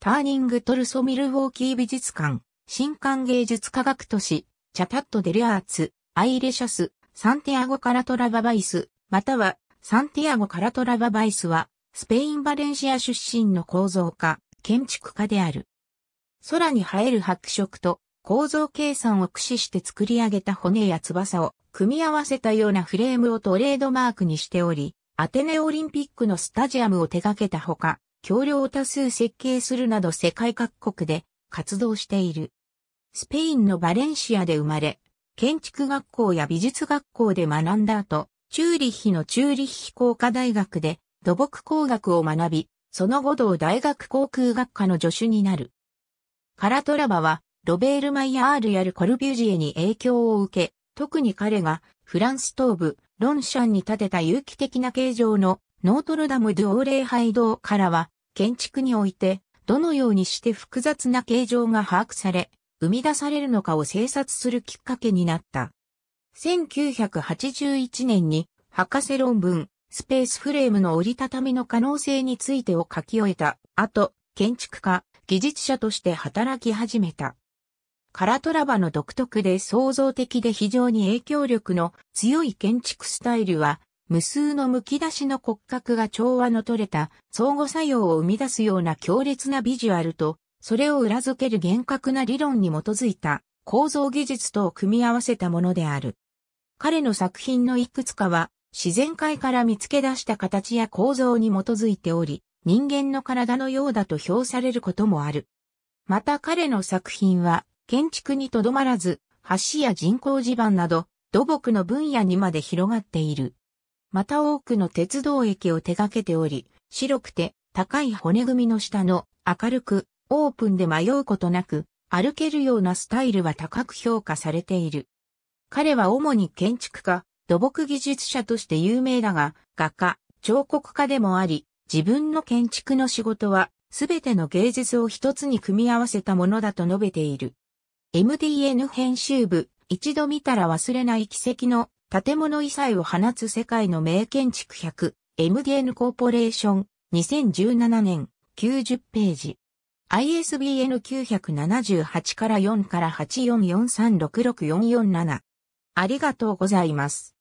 ターニングトルソミルウォーキー美術館、新館芸術科学都市、チャパットデルアーツ、アイレシャス、サンティアゴカラトラババイス、またはサンティアゴカラトラババイスは、スペイン・バレンシア出身の構造家、建築家である。空に生える白色と構造計算を駆使して作り上げた骨や翼を組み合わせたようなフレームをトレードマークにしており、アテネオリンピックのスタジアムを手掛けたほか、橋梁多数設計するなど世界各国で活動している。スペインのバレンシアで生まれ、建築学校や美術学校で学んだ後、チューリッヒのチューリッヒ工科大学で土木工学を学び、その後同大学航空学科の助手になる。カラトラバは、ロベール・マイヤールやル・コルビュジエに影響を受け、特に彼がフランス東部、ロンシャンに建てた有機的な形状のノートルダムドー条イ。廃道からは、建築において、どのようにして複雑な形状が把握され、生み出されるのかを制作するきっかけになった。1981年に、博士論文、スペースフレームの折りたたみの可能性についてを書き終えた後、建築家、技術者として働き始めた。カラトラバの独特で創造的で非常に影響力の強い建築スタイルは無数の剥き出しの骨格が調和の取れた相互作用を生み出すような強烈なビジュアルと、それを裏付ける厳格な理論に基づいた構造技術とを組み合わせたものである。彼の作品のいくつかは自然界から見つけ出した形や構造に基づいており、人間の体のようだと評されることもある。また彼の作品は建築にとどまらず、橋や人工地盤など土木の分野にまで広がっている。また多くの鉄道駅を手掛けており、白くて高い骨組みの下の明るくオープンで迷うことなく歩けるようなスタイルは高く評価されている。彼は主に建築家、土木技術者として有名だが、画家、彫刻家でもあり、自分の建築の仕事は、すべての芸術を一つに組み合わせたものだと述べている。MDN 編集部、一度見たら忘れない奇跡の建物遺災を放つ世界の名建築 100MDN コーポレーション2017年90ページ ISBN 978から4から8 4 4 3 6 6 4 4 7ありがとうございます。